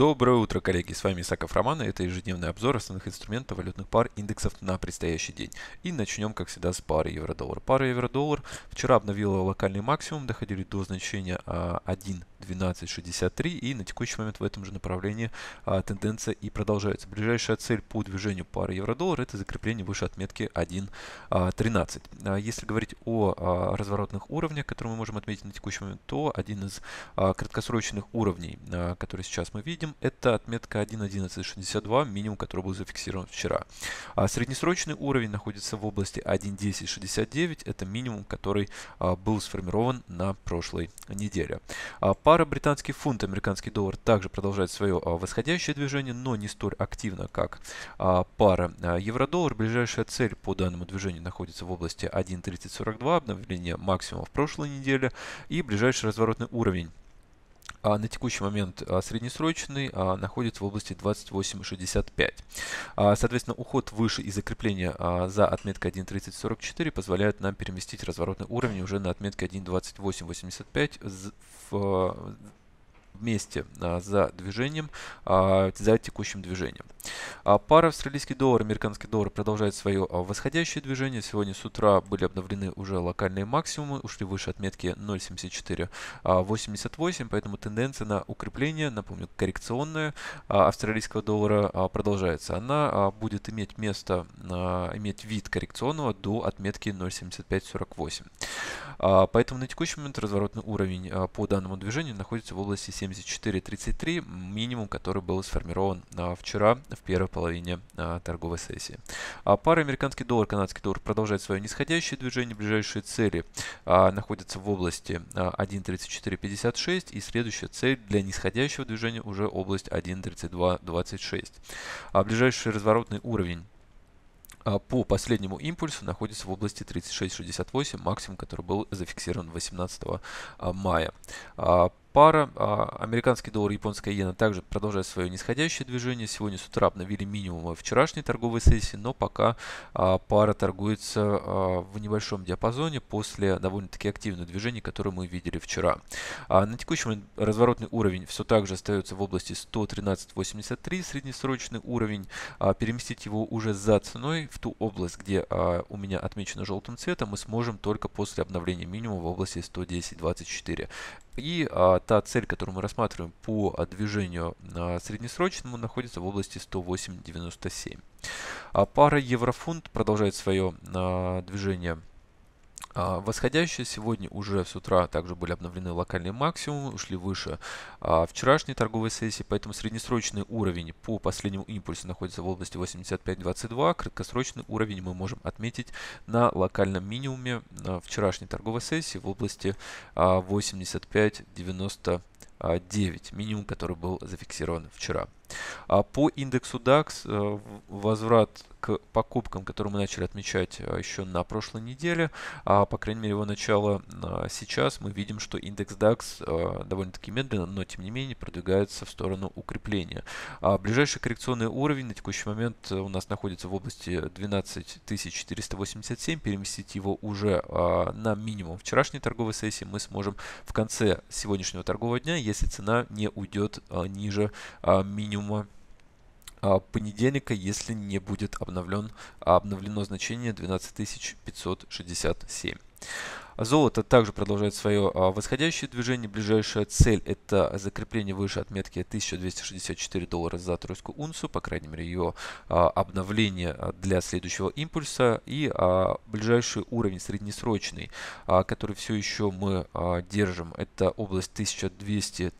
Доброе утро, коллеги! С вами Исаков Роман, и это ежедневный обзор основных инструментов валютных пар индексов на предстоящий день. И начнем, как всегда, с пары евро-доллар. Пара евро-доллар вчера обновила локальный максимум, доходили до значения 1.1263, а, и на текущий момент в этом же направлении а, тенденция и продолжается. Ближайшая цель по движению пары евро-доллар – это закрепление выше отметки 1.13. А, если говорить о разворотных уровнях, которые мы можем отметить на текущий момент, то один из краткосрочных уровней, который сейчас мы видим, уровнем это отметка 1.1162, минимум, который был зафиксирован вчера. А среднесрочный уровень находится в области 1.1069, это минимум, который а, был сформирован на прошлой неделе. А, пара британский фунт, американский доллар также продолжает свое а, восходящее движение, но не столь активно, как а, пара а, евро-доллар. Ближайшая цель по данному движению находится в области 1.3042, обновление максимума в прошлой неделе и ближайший разворотный уровень а на текущий момент а, среднесрочный а, находится в области 28.65. А, соответственно, уход выше и закрепление а, за отметкой 1.3044 позволяют нам переместить разворотный уровень уже на отметке 1.2885 в вместе за движением, за текущим движением. А пара австралийский доллар, американский доллар продолжает свое а, восходящее движение. Сегодня с утра были обновлены уже локальные максимумы, ушли выше отметки 0.7488, а, поэтому тенденция на укрепление, напомню, коррекционная австралийского доллара продолжается. Она будет иметь место, иметь вид коррекционного до отметки 0.7548. Поэтому на текущий момент разворотный уровень по данному движению находится в области 74.33, минимум, который был сформирован вчера в первых половине а, торговой сессии. А пара американский доллар, канадский доллар продолжает свое нисходящее движение. Ближайшие цели а, находятся в области 1.3456 а, и следующая цель для нисходящего движения уже область 1.3226. А ближайший разворотный уровень по последнему импульсу находится в области 36.68, максимум, который был зафиксирован 18 мая пара. А американский доллар, и японская иена также продолжает свое нисходящее движение. Сегодня с утра обновили минимум вчерашней торговой сессии, но пока а, пара торгуется а, в небольшом диапазоне после довольно-таки активного движения, которое мы видели вчера. А, на текущем разворотный уровень все также остается в области 113.83, среднесрочный уровень. А, переместить его уже за ценой в ту область, где а, у меня отмечено желтым цветом, мы сможем только после обновления минимума в области 110.24. И а, та цель, которую мы рассматриваем по движению а, среднесрочному, находится в области 108.97. А пара еврофунт продолжает свое а, движение а, восходящие сегодня уже с утра также были обновлены локальные максимумы, ушли выше а, вчерашней торговой сессии, поэтому среднесрочный уровень по последнему импульсу находится в области 85.22, краткосрочный уровень мы можем отметить на локальном минимуме на вчерашней торговой сессии в области а, 85.99, минимум, который был зафиксирован вчера. А по индексу DAX э, возврат к покупкам, которые мы начали отмечать э, еще на прошлой неделе, а по крайней мере его начало а, сейчас, мы видим, что индекс DAX э, довольно-таки медленно, но тем не менее продвигается в сторону укрепления. А ближайший коррекционный уровень на текущий момент у нас находится в области 12487, переместить его уже а, на минимум вчерашней торговой сессии мы сможем в конце сегодняшнего торгового дня, если цена не уйдет а, ниже минимума минимума понедельника, если не будет обновлен, а, обновлено значение 12567. Золото также продолжает свое а, восходящее движение. Ближайшая цель это закрепление выше отметки 1264 доллара за тройскую унцию, по крайней мере ее а, обновление а, для следующего импульса и ближайший уровень среднесрочный, который все еще мы держим, это область 1200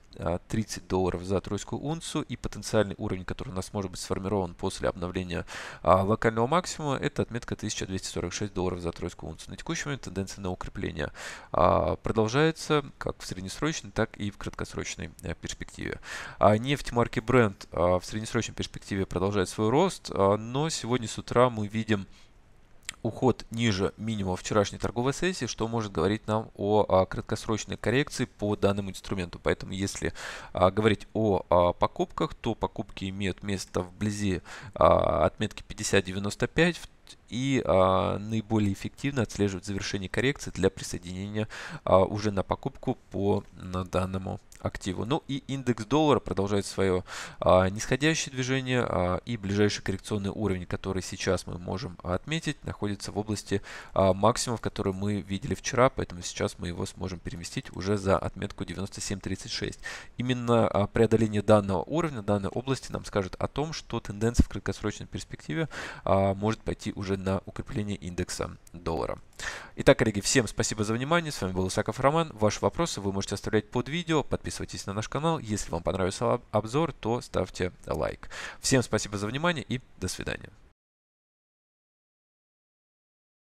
30 долларов за тройскую унцию и потенциальный уровень, который у нас может быть сформирован после обновления а, локального максимума, это отметка 1246 долларов за тройскую унцию. На текущий момент тенденция на укрепление управления а, продолжается как в среднесрочной, так и в краткосрочной э, перспективе. А, нефть марки Brent а, в среднесрочной перспективе продолжает свой рост, но сегодня с утра мы видим уход ниже минимума вчерашней торговой сессии, что может говорить нам о, о краткосрочной коррекции по данному инструменту. Поэтому если а, говорить о, о покупках, то покупки имеют место вблизи а, отметки 50.95, и а, наиболее эффективно отслеживать завершение коррекции для присоединения а, уже на покупку по на данному активу. Ну и индекс доллара продолжает свое а, нисходящее движение а, и ближайший коррекционный уровень, который сейчас мы можем отметить, находится в области а, максимумов, который мы видели вчера, поэтому сейчас мы его сможем переместить уже за отметку 97.36. Именно а, преодоление данного уровня, данной области нам скажет о том, что тенденция в краткосрочной перспективе а, может пойти уже на укрепление индекса доллара. Итак, коллеги, всем спасибо за внимание. С вами был Усаков Роман. Ваши вопросы вы можете оставлять под видео. Подписывайтесь на наш канал. Если вам понравился обзор, то ставьте лайк. Всем спасибо за внимание и до свидания.